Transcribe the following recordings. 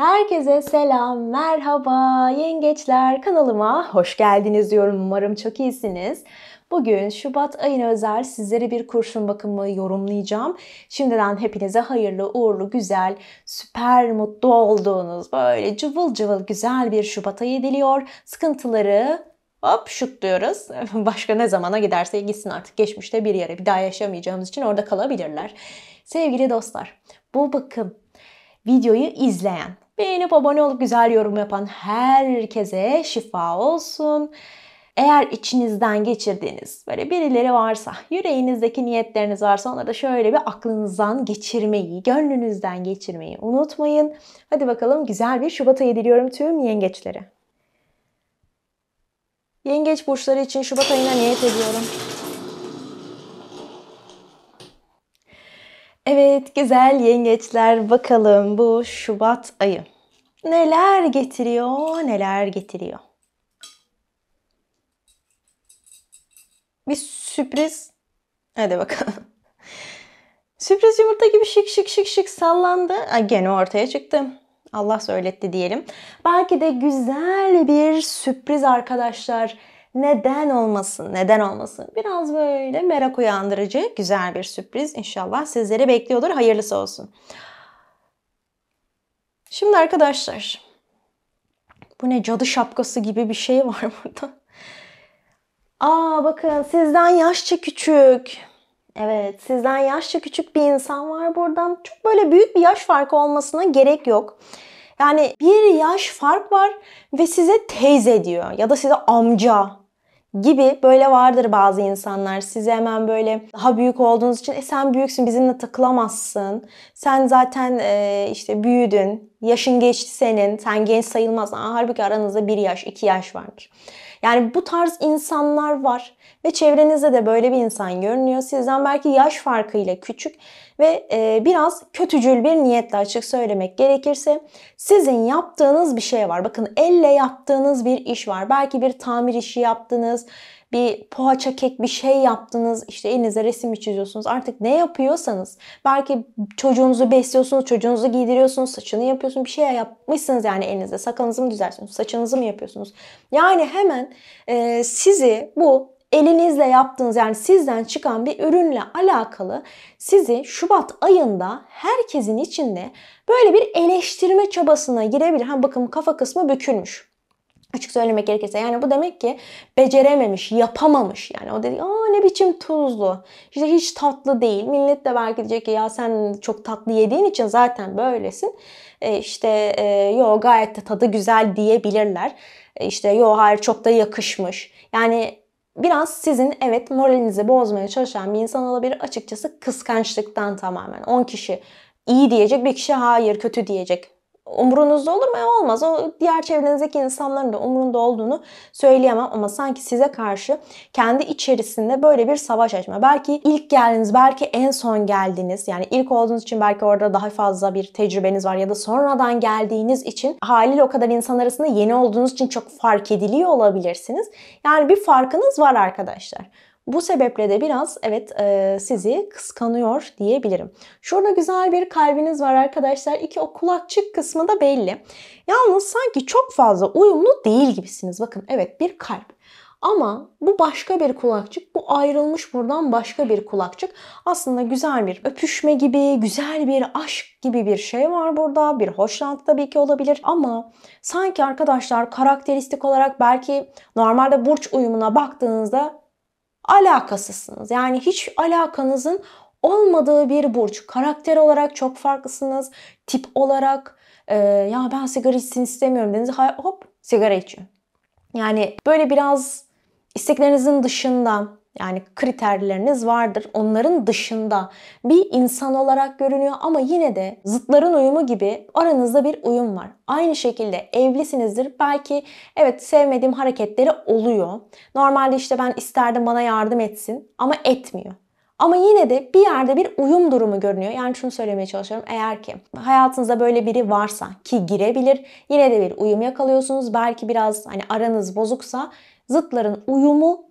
Herkese selam, merhaba yengeçler kanalıma hoş geldiniz diyorum. Umarım çok iyisiniz. Bugün Şubat ayına özel sizlere bir kurşun bakımı yorumlayacağım. Şimdiden hepinize hayırlı, uğurlu, güzel, süper mutlu olduğunuz böyle cıvıl cıvıl güzel bir Şubat ayı diliyor. Sıkıntıları hop şut diyoruz. Başka ne zamana giderse gitsin artık geçmişte bir yere bir daha yaşamayacağımız için orada kalabilirler. Sevgili dostlar bu bakım videoyu izleyen Beğenip abone olup güzel yorum yapan herkese şifa olsun. Eğer içinizden geçirdiğiniz böyle birileri varsa, yüreğinizdeki niyetleriniz varsa onları da şöyle bir aklınızdan geçirmeyi, gönlünüzden geçirmeyi unutmayın. Hadi bakalım güzel bir Şubat ayı diliyorum tüm yengeçlere. Yengeç burçları için Şubat ayına niyet ediyorum. Evet güzel yengeçler bakalım bu Şubat ayı. Neler getiriyor, neler getiriyor. Bir sürpriz. Hadi bakalım. Sürpriz yumurta gibi şık şık şık şık sallandı. Ay, gene ortaya çıktı. Allah söyletti diyelim. Belki de güzel bir sürpriz arkadaşlar. Neden olmasın? Neden olmasın? Biraz böyle merak uyandırıcı güzel bir sürpriz inşallah sizleri bekliyordur. Hayırlısı olsun. Şimdi arkadaşlar bu ne cadı şapkası gibi bir şey var burada. Aa bakın sizden yaşça küçük. Evet, sizden yaşça küçük bir insan var buradan. Çok böyle büyük bir yaş farkı olmasına gerek yok. Yani bir yaş fark var ve size teyze diyor ya da size amca gibi böyle vardır bazı insanlar. Size hemen böyle daha büyük olduğunuz için e sen büyüksün bizimle takılamazsın. Sen zaten e, işte büyüdün. Yaşın geçti senin. Sen genç sayılmazsın. Aa, halbuki aranızda bir yaş, iki yaş vardır. Yani bu tarz insanlar var ve çevrenizde de böyle bir insan görünüyor. Sizden belki yaş farkıyla küçük ve e, biraz kötücül bir niyetle açık söylemek gerekirse sizin yaptığınız bir şey var. Bakın elle yaptığınız bir iş var. Belki bir tamir işi yaptınız, bir poğaça kek bir şey yaptınız. İşte elinize resim çiziyorsunuz. Artık ne yapıyorsanız belki çocuğunuzu besliyorsunuz, çocuğunuzu giydiriyorsunuz, saçını yapıyorsunuz. Bir şey yapmışsınız yani elinizde. Sakalınızı mı düzersiniz, saçınızı mı yapıyorsunuz? Yani hemen e, sizi bu elinizle yaptığınız yani sizden çıkan bir ürünle alakalı sizi Şubat ayında herkesin içinde böyle bir eleştirme çabasına girebilir. Ha bakın kafa kısmı bükülmüş. Açık söylemek gerekirse yani bu demek ki becerememiş, yapamamış. Yani o dedi aa ne biçim tuzlu. İşte hiç tatlı değil. Millet de belki diyecek ki ya sen çok tatlı yediğin için zaten böylesin. E, işte e, yo gayet de tadı güzel diyebilirler. E, işte yo hayır çok da yakışmış. Yani biraz sizin evet moralinizi bozmaya çalışan bir insan olabilir. Açıkçası kıskançlıktan tamamen. 10 kişi iyi diyecek bir kişi hayır kötü diyecek umurunuzda olur mu? E, olmaz. O diğer çevrenizdeki insanların da umurunda olduğunu söyleyemem ama sanki size karşı kendi içerisinde böyle bir savaş açma. Belki ilk geldiniz, belki en son geldiniz. Yani ilk olduğunuz için belki orada daha fazla bir tecrübeniz var ya da sonradan geldiğiniz için haliyle o kadar insan arasında yeni olduğunuz için çok fark ediliyor olabilirsiniz. Yani bir farkınız var arkadaşlar. Bu sebeple de biraz evet e, sizi kıskanıyor diyebilirim. Şurada güzel bir kalbiniz var arkadaşlar. İki o kulakçık kısmı da belli. Yalnız sanki çok fazla uyumlu değil gibisiniz. Bakın evet bir kalp. Ama bu başka bir kulakçık, bu ayrılmış buradan başka bir kulakçık. Aslında güzel bir öpüşme gibi, güzel bir aşk gibi bir şey var burada. Bir hoşlantı tabii ki olabilir ama sanki arkadaşlar karakteristik olarak belki normalde burç uyumuna baktığınızda Alakasısınız Yani hiç alakanızın olmadığı bir burç. Karakter olarak çok farklısınız. Tip olarak e, ya ben sigara içsin istemiyorum dediniz. hop sigara içiyor. Yani böyle biraz isteklerinizin dışında yani kriterleriniz vardır. Onların dışında bir insan olarak görünüyor ama yine de zıtların uyumu gibi aranızda bir uyum var. Aynı şekilde evlisinizdir. Belki evet sevmediğim hareketleri oluyor. Normalde işte ben isterdim bana yardım etsin ama etmiyor. Ama yine de bir yerde bir uyum durumu görünüyor. Yani şunu söylemeye çalışıyorum. Eğer ki hayatınızda böyle biri varsa ki girebilir yine de bir uyum yakalıyorsunuz. Belki biraz hani aranız bozuksa zıtların uyumu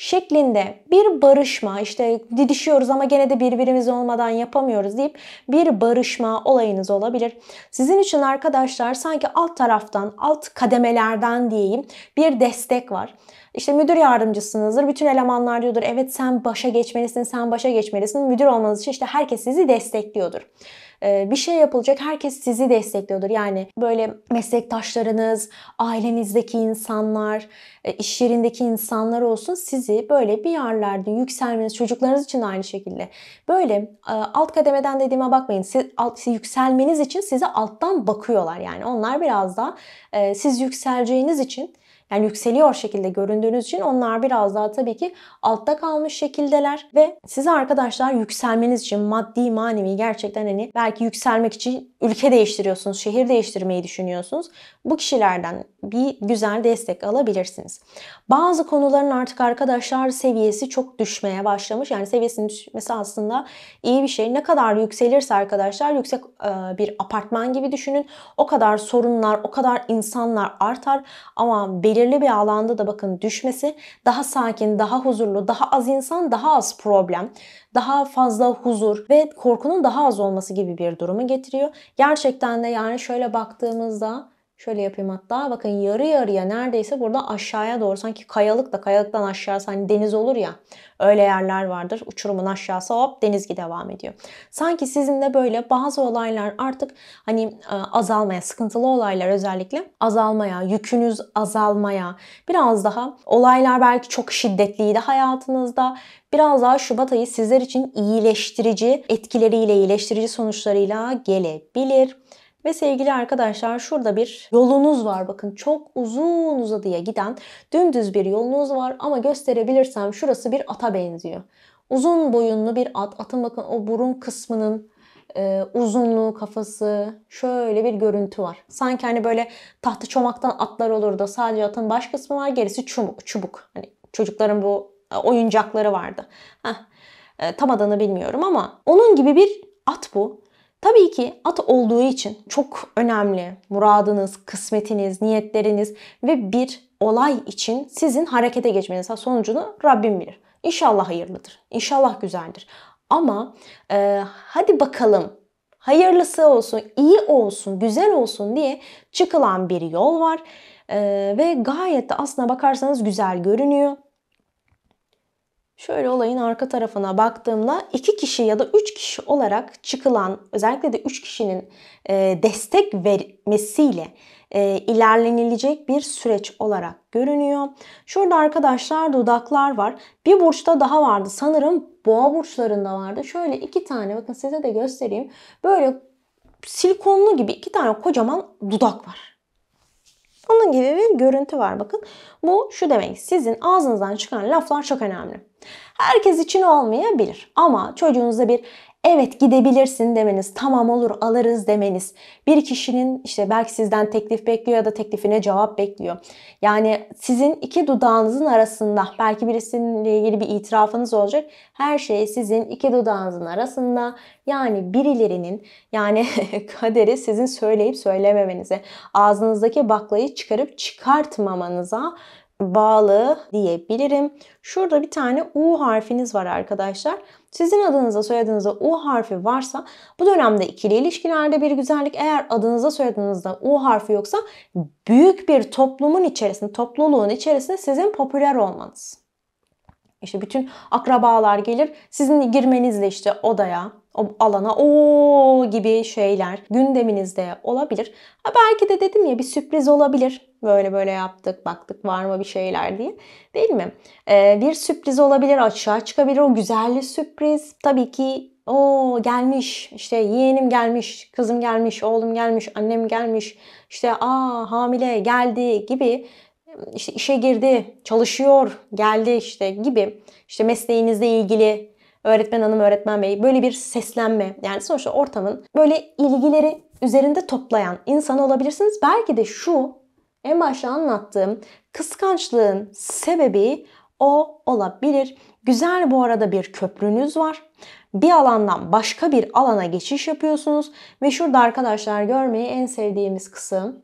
şeklinde bir barışma işte didişiyoruz ama gene de birbirimiz olmadan yapamıyoruz deyip bir barışma olayınız olabilir. Sizin için arkadaşlar sanki alt taraftan, alt kademelerden diyeyim bir destek var. İşte müdür yardımcısınızdır. Bütün elemanlar diyordur evet sen başa geçmelisin, sen başa geçmelisin. Müdür olmanız için işte herkes sizi destekliyordur. Ee, bir şey yapılacak. Herkes sizi destekliyordur. Yani böyle meslektaşlarınız, ailenizdeki insanlar, e, iş yerindeki insanlar olsun sizi böyle bir yerlerde yükselmeniz, çocuklarınız için aynı şekilde. Böyle e, alt kademeden dediğime bakmayın. Siz alt, yükselmeniz için size alttan bakıyorlar. Yani onlar biraz da e, siz yükseleceğiniz için yani yükseliyor şekilde göründüğünüz için onlar biraz daha tabii ki altta kalmış şekildeler ve siz arkadaşlar yükselmeniz için maddi manevi gerçekten hani belki yükselmek için ülke değiştiriyorsunuz, şehir değiştirmeyi düşünüyorsunuz. Bu kişilerden bir güzel destek alabilirsiniz. Bazı konuların artık arkadaşlar seviyesi çok düşmeye başlamış. Yani seviyesinin düşmesi aslında iyi bir şey. Ne kadar yükselirse arkadaşlar yüksek e, bir apartman gibi düşünün. O kadar sorunlar, o kadar insanlar artar ama belirli belirli bir alanda da bakın düşmesi daha sakin, daha huzurlu, daha az insan, daha az problem, daha fazla huzur ve korkunun daha az olması gibi bir durumu getiriyor. Gerçekten de yani şöyle baktığımızda Şöyle yapayım hatta. Bakın yarı yarıya neredeyse burada aşağıya doğru sanki kayalık da kayalıktan aşağı hani deniz olur ya. Öyle yerler vardır. Uçurumun aşağısı hop denizgi devam ediyor. Sanki sizin de böyle bazı olaylar artık hani e, azalmaya, sıkıntılı olaylar özellikle azalmaya, yükünüz azalmaya, biraz daha olaylar belki çok şiddetliydi hayatınızda biraz daha Şubat ayı sizler için iyileştirici etkileriyle, iyileştirici sonuçlarıyla gelebilir. Ve sevgili arkadaşlar şurada bir yolunuz var. Bakın çok uzun uzadıya giden dümdüz bir yolunuz var ama gösterebilirsem şurası bir ata benziyor. Uzun boyunlu bir at. Atın bakın o burun kısmının e, uzunluğu, kafası şöyle bir görüntü var. Sanki hani böyle tahtı çomaktan atlar olur da sadece atın baş kısmı var gerisi çubuk. çubuk. Hani çocukların bu e, oyuncakları vardı. Heh, e, tam adını bilmiyorum ama onun gibi bir at bu. Tabii ki at olduğu için çok önemli muradınız, kısmetiniz, niyetleriniz ve bir olay için sizin harekete geçmeniz. Sonucunu Rabbim bilir. İnşallah hayırlıdır. İnşallah güzeldir. Ama e, hadi bakalım hayırlısı olsun, iyi olsun, güzel olsun diye çıkılan bir yol var. E, ve gayet de aslına bakarsanız güzel görünüyor. Şöyle olayın arka tarafına baktığımda iki kişi ya da üç kişi olarak çıkılan özellikle de üç kişinin e, destek vermesiyle e, ilerlenilecek bir süreç olarak görünüyor. Şurada arkadaşlar dudaklar var. Bir burçta daha vardı sanırım boğa burçlarında vardı. Şöyle iki tane bakın size de göstereyim. Böyle silikonlu gibi iki tane kocaman dudak var. Bunun gibi bir görüntü var bakın. Bu şu demek sizin ağzınızdan çıkan laflar çok önemli. Herkes için olmayabilir ama çocuğunuzda bir evet gidebilirsin demeniz, tamam olur alırız demeniz. Bir kişinin işte belki sizden teklif bekliyor ya da teklifine cevap bekliyor. Yani sizin iki dudağınızın arasında belki birisininle ilgili bir itirafınız olacak. Her şey sizin iki dudağınızın arasında. Yani birilerinin yani kaderi sizin söyleyip söylememenize, ağzınızdaki baklayı çıkarıp çıkartmamanıza bağlı diyebilirim. Şurada bir tane U harfiniz var arkadaşlar. Sizin adınıza soyadınıza U harfi varsa bu dönemde ikili ilişkilerde bir güzellik eğer adınıza soyadınızda U harfi yoksa büyük bir toplumun içerisinde, topluluğun içerisinde sizin popüler olmanız. İşte bütün akrabalar gelir. Sizin girmenizle işte odaya, o alana o gibi şeyler gündeminizde olabilir. Ha belki de dedim ya bir sürpriz olabilir. Böyle böyle yaptık, baktık var mı bir şeyler diye. Değil mi? Ee, bir sürpriz olabilir, aşağı çıkabilir. O güzelli sürpriz. Tabii ki o gelmiş, işte yeğenim gelmiş, kızım gelmiş, oğlum gelmiş, annem gelmiş. İşte aa hamile geldi gibi işte işe girdi, çalışıyor, geldi işte gibi. İşte mesleğinizle ilgili öğretmen hanım, öğretmen bey böyle bir seslenme. Yani sonuçta ortamın böyle ilgileri üzerinde toplayan insan olabilirsiniz. Belki de şu en başta anlattığım kıskançlığın sebebi o olabilir. Güzel bu arada bir köprünüz var. Bir alandan başka bir alana geçiş yapıyorsunuz ve şurada arkadaşlar görmeyi en sevdiğimiz kısım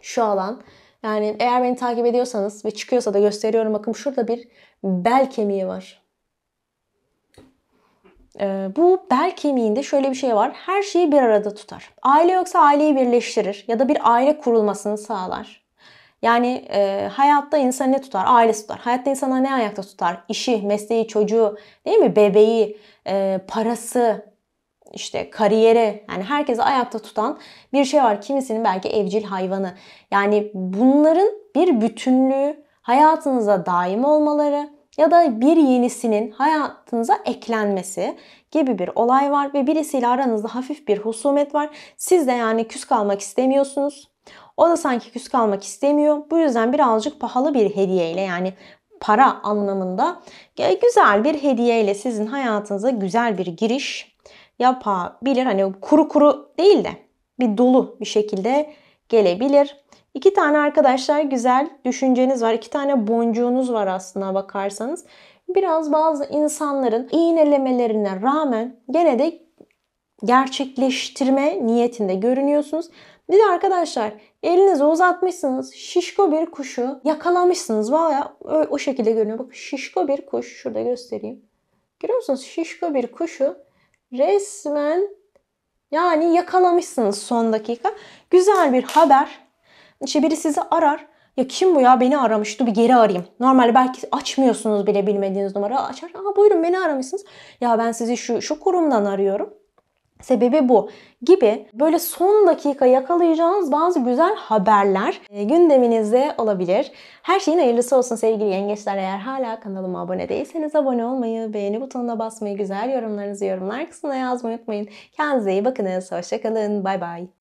şu alan. Yani eğer beni takip ediyorsanız ve çıkıyorsa da gösteriyorum bakın şurada bir bel kemiği var. Ee, bu bel kemiğinde şöyle bir şey var. Her şeyi bir arada tutar. Aile yoksa aileyi birleştirir ya da bir aile kurulmasını sağlar. Yani e, hayatta insan ne tutar? Ailesi tutar. Hayatta insana ne ayakta tutar? İşi, mesleği, çocuğu, değil mi? Bebeği, e, parası, işte kariyeri yani herkesi ayakta tutan bir şey var. Kimisinin belki evcil hayvanı. Yani bunların bir bütünlüğü, hayatınıza daim olmaları, ya da bir yenisinin hayatınıza eklenmesi gibi bir olay var ve birisiyle aranızda hafif bir husumet var. Siz de yani küs kalmak istemiyorsunuz. O da sanki küs kalmak istemiyor. Bu yüzden birazcık pahalı bir hediyeyle yani para anlamında e, güzel bir hediyeyle sizin hayatınıza güzel bir giriş yapabilir. Hani kuru kuru değil de bir dolu bir şekilde gelebilir. İki tane arkadaşlar güzel düşünceniz var. İki tane boncuğunuz var aslına bakarsanız. Biraz bazı insanların iğnelemelerine rağmen gene de gerçekleştirme niyetinde görünüyorsunuz. Bir de arkadaşlar elinizi uzatmışsınız. Şişko bir kuşu yakalamışsınız. Valla o şekilde görünüyor. Bak şişko bir kuş. Şurada göstereyim. Görüyor musunuz? Şişko bir kuşu resmen yani yakalamışsınız son dakika. Güzel bir haber. İşte biri sizi arar. Ya kim bu ya beni aramış bir geri arayayım. Normalde belki açmıyorsunuz bile bilmediğiniz numara açar. Aa buyurun beni aramışsınız. Ya ben sizi şu, şu kurumdan arıyorum. Sebebi bu gibi böyle son dakika yakalayacağınız bazı güzel haberler e, gündeminizde olabilir. Her şeyin hayırlısı olsun sevgili yengeçler. Eğer hala kanalıma abone değilseniz abone olmayı, beğeni butonuna basmayı, güzel yorumlarınızı yorumlar kısmına yazmayı unutmayın. Kendinize iyi bakınız. Hoşçakalın. Bay bay.